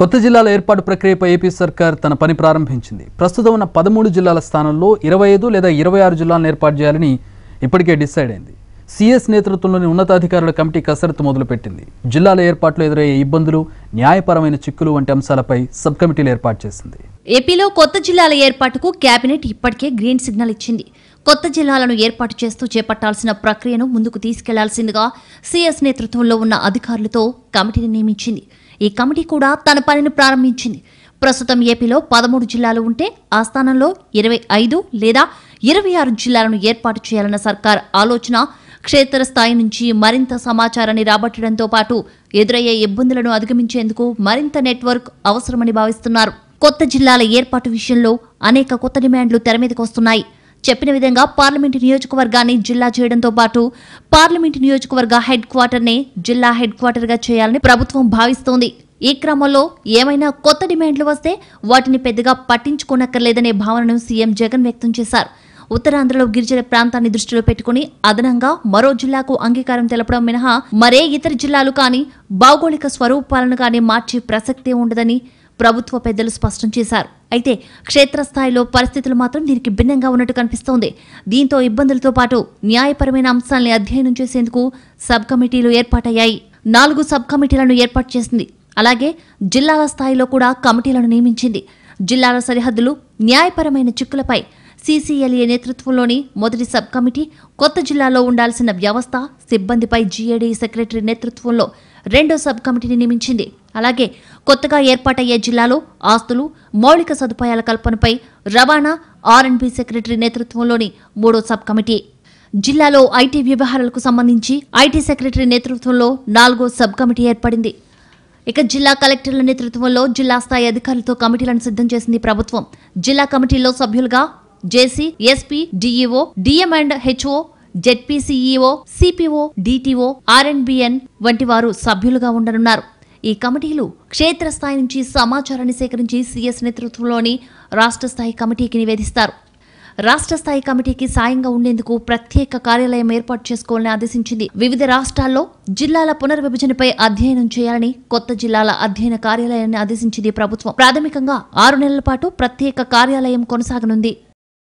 కొత్త జిల్లాల ఏర్పాటు ప్రక్రియపై ఏపీ సర్కార్ తన పని ప్రారంభించింది ప్రస్తుతం ఉన్న పదమూడు జిల్లాల స్థానంలో ఇరవై ఐదు లేదా ఇరవై ఆరు జిల్లాలను ఏర్పాటు చేయాలని ఇప్పటికే డిసైడ్ అయింది సిఎస్ నేతృత్వంలోని ఉన్నతాధికారుల కమిటీ కసరత్తు మొదలుపెట్టింది జిల్లాల ఏర్పాట్లో ఎదురయ్యే ఇబ్బందులు న్యాయపరమైన చిక్కులు వంటి అంశాలపై సబ్ కమిటీలు ఏర్పాటు చేసింది ఏపీలో కొత్త జిల్లాల ఏర్పాటుకు కేబినెట్ ఇప్పటికే గ్రీన్ సిగ్నల్ ఇచ్చింది కొత్త జిల్లాలను ఏర్పాటు చేస్తూ చేపట్టాల్సిన ప్రక్రియను ముందుకు తీసుకెళ్లాల్సిందిగా సీఎస్ నేతృత్వంలో ఉన్న అధికారులతో కమిటీని నియమించింది ఈ కమిటీ కూడా తన పనిని ప్రారంభించింది ప్రస్తుతం ఏపీలో పదమూడు జిల్లాలు ఉంటే ఆ స్థానంలో ఇరవై ఐదు లేదా ఇరవై ఆరు జిల్లాలను ఏర్పాటు చేయాలన్న సర్కార్ ఆలోచన క్షేత్రస్థాయి నుంచి మరింత సమాచారాన్ని రాబట్టడంతో పాటు ఎదురయ్యే ఇబ్బందులను అధిగమించేందుకు మరింత నెట్వర్క్ అవసరమని భావిస్తున్నారు కొత్త జిల్లాల ఏర్పాటు విషయంలో అనేక కొత్త డిమాండ్లు తెరమీదకొస్తున్నాయి చెప్పిన విధంగా పార్లమెంట్ నియోజకవర్గాన్ని జిల్లా చేయడంతో పాటు పార్లమెంట్ నియోజకవర్గ హెడ్ నే జిల్లా హెడ్ గా చేయాలని ప్రభుత్వం భావిస్తోంది ఈ క్రమంలో ఏమైనా కొత్త డిమాండ్లు వస్తే వాటిని పెద్దగా పట్టించుకోనక్కర్లేదనే భావనను సీఎం జగన్ వ్యక్తం చేశారు ఉత్తరాంధ్రలో గిరిజన ప్రాంతాన్ని దృష్టిలో పెట్టుకుని అదనంగా మరో జిల్లాకు అంగీకారం తెలపడం మినహా మరే ఇతర జిల్లాలు కానీ భౌగోళిక స్వరూపాలను కానీ మార్చే ప్రసక్తే ఉండదని ప్రభుత్వ పెద్దలు స్పష్టం చేశారు అయితే క్షేత్రస్థాయిలో పరిస్థితులు మాత్రం దీనికి భిన్నంగా ఉన్నట్టు కనిపిస్తోంది దీంతో ఇబ్బందులతో పాటు న్యాయపరమైన అంశాలను అధ్యయనం చేసేందుకు సబ్ కమిటీలు ఏర్పాటయ్యాయి నాలుగు సబ్ కమిటీలను ఏర్పాటు చేసింది అలాగే జిల్లాల స్థాయిలో కూడా కమిటీలను నియమించింది జిల్లాల సరిహద్దులు న్యాయపరమైన చిక్కులపై సీసీఎల్ఏ నేతృత్వంలోని మొదటి సబ్ కమిటీ కొత్త జిల్లాలో ఉండాల్సిన వ్యవస్థ సిబ్బందిపై జీఏడీ సెక్రటరీ నేతృత్వంలో రెండో సబ్ కమిటీని నియమించింది అలాగే కొత్తగా ఏర్పాటయ్యే జిల్లాలో ఆస్తులు మౌలిక సదుపాయాల కల్పనపై రవాణా ఆర్ఎండ్బి సెక్రటరీ నేతృత్వంలోని మూడో సబ్ కమిటీ జిల్లాలో ఐటీ వ్యవహారాలకు సంబంధించి ఐటీ సెక్రటరీ నేతృత్వంలో నాలుగో సబ్ కమిటీ ఏర్పడింది ఇక జిల్లా కలెక్టర్ల నేతృత్వంలో జిల్లా స్థాయి అధికారులతో కమిటీలను సిద్ధం చేసింది ప్రభుత్వం జిల్లా కమిటీలో సభ్యులుగా JC SP DEO DM and HO ZP CEO CPO DTO ఆర్ఎన్బిఎన్ వంటి వారు సభ్యులుగా ఉండనున్నారు ఈ కమిటీలు క్షేత్రస్థాయి నుంచి సమాచారాన్ని సేకరించి సీఎస్ నేతృత్వంలోని రాష్ట్ర స్థాయి కమిటీకి నివేదిస్తారు రాష్ట్ర స్థాయి కమిటీకి సాయంగా ఉండేందుకు ప్రత్యేక కార్యాలయం ఏర్పాటు చేసుకోవాలని ఆదేశించింది వివిధ రాష్ట్రాల్లో జిల్లాల పునర్విభజనపై అధ్యయనం చేయాలని కొత్త జిల్లాల అధ్యయన కార్యాలయాన్ని ఆదేశించింది ప్రభుత్వం ప్రాథమికంగా ఆరు నెలల పాటు ప్రత్యేక కార్యాలయం కొనసాగనుంది